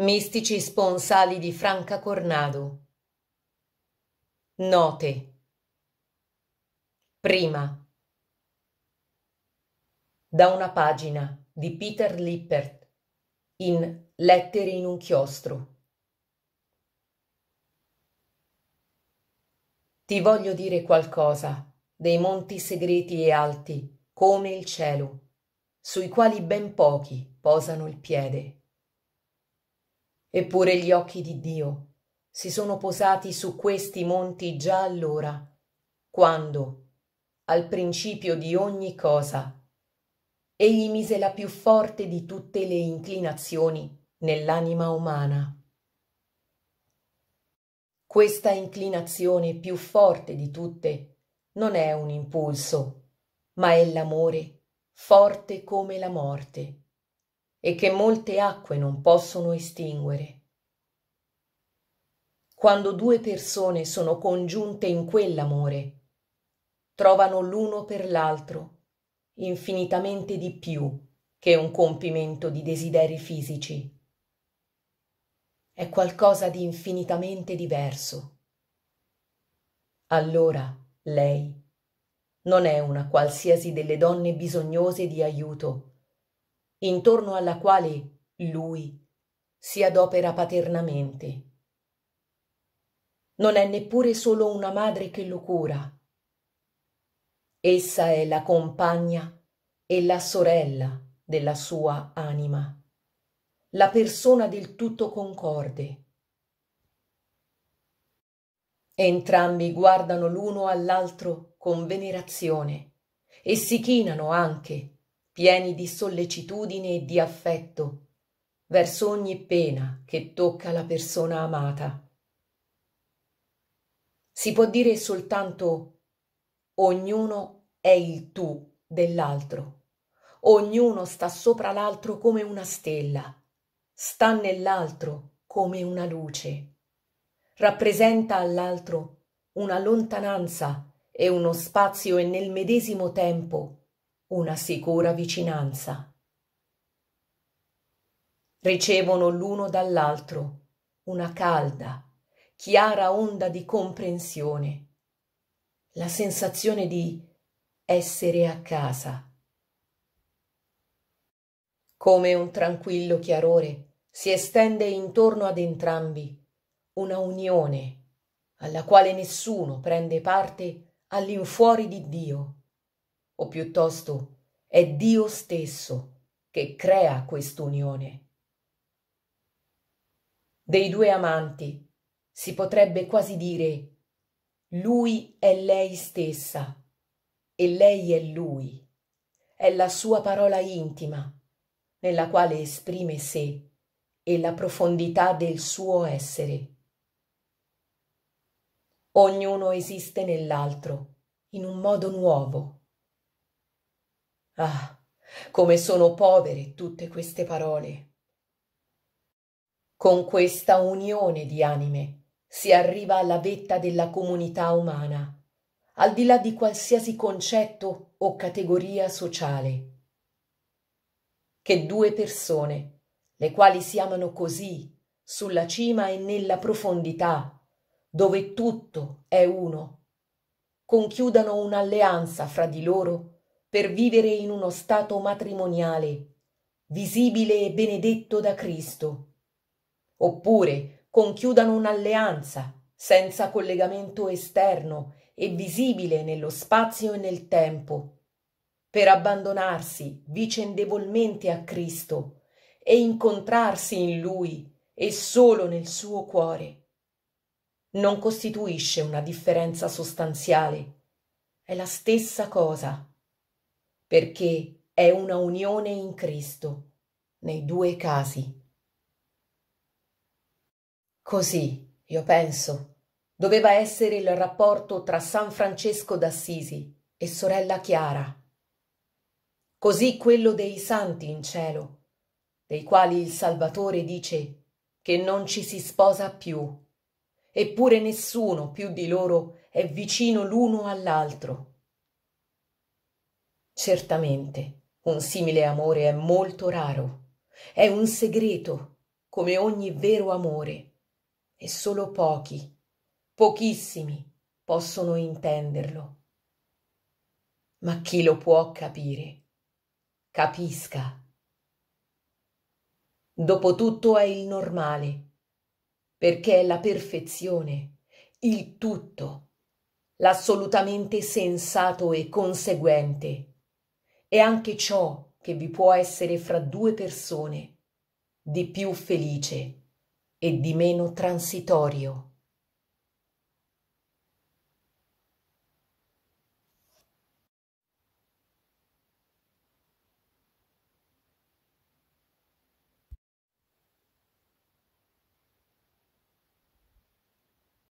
Mistici sponsali di Franca Cornado. Note. Prima. Da una pagina di Peter Lippert in Lettere in un chiostro. Ti voglio dire qualcosa dei monti segreti e alti, come il cielo, sui quali ben pochi posano il piede. Eppure gli occhi di Dio si sono posati su questi monti già allora, quando, al principio di ogni cosa, egli mise la più forte di tutte le inclinazioni nell'anima umana. Questa inclinazione più forte di tutte non è un impulso, ma è l'amore forte come la morte e che molte acque non possono estinguere. Quando due persone sono congiunte in quell'amore, trovano l'uno per l'altro infinitamente di più che un compimento di desideri fisici. È qualcosa di infinitamente diverso. Allora lei non è una qualsiasi delle donne bisognose di aiuto intorno alla quale lui si adopera paternamente. Non è neppure solo una madre che lo cura. Essa è la compagna e la sorella della sua anima, la persona del tutto concorde. Entrambi guardano l'uno all'altro con venerazione e si chinano anche pieni di sollecitudine e di affetto, verso ogni pena che tocca la persona amata. Si può dire soltanto ognuno è il tu dell'altro, ognuno sta sopra l'altro come una stella, sta nell'altro come una luce, rappresenta all'altro una lontananza e uno spazio e nel medesimo tempo una sicura vicinanza. Ricevono l'uno dall'altro una calda, chiara onda di comprensione, la sensazione di essere a casa. Come un tranquillo chiarore si estende intorno ad entrambi una unione alla quale nessuno prende parte all'infuori di Dio o piuttosto è Dio stesso che crea quest'unione. Dei due amanti si potrebbe quasi dire lui è lei stessa e lei è lui. È la sua parola intima nella quale esprime sé e la profondità del suo essere. Ognuno esiste nell'altro in un modo nuovo Ah, come sono povere tutte queste parole. Con questa unione di anime si arriva alla vetta della comunità umana, al di là di qualsiasi concetto o categoria sociale. Che due persone, le quali si amano così, sulla cima e nella profondità, dove tutto è uno, conchiudano un'alleanza fra di loro per vivere in uno stato matrimoniale, visibile e benedetto da Cristo. Oppure conchiudano un'alleanza senza collegamento esterno e visibile nello spazio e nel tempo, per abbandonarsi vicendevolmente a Cristo e incontrarsi in Lui e solo nel suo cuore. Non costituisce una differenza sostanziale, è la stessa cosa perché è una unione in Cristo, nei due casi. Così, io penso, doveva essere il rapporto tra San Francesco d'Assisi e sorella Chiara. Così quello dei santi in cielo, dei quali il Salvatore dice che non ci si sposa più, eppure nessuno più di loro è vicino l'uno all'altro. Certamente, un simile amore è molto raro, è un segreto, come ogni vero amore, e solo pochi, pochissimi possono intenderlo. Ma chi lo può capire? Capisca. Dopotutto è il normale, perché è la perfezione, il tutto, l'assolutamente sensato e conseguente è anche ciò che vi può essere fra due persone, di più felice e di meno transitorio.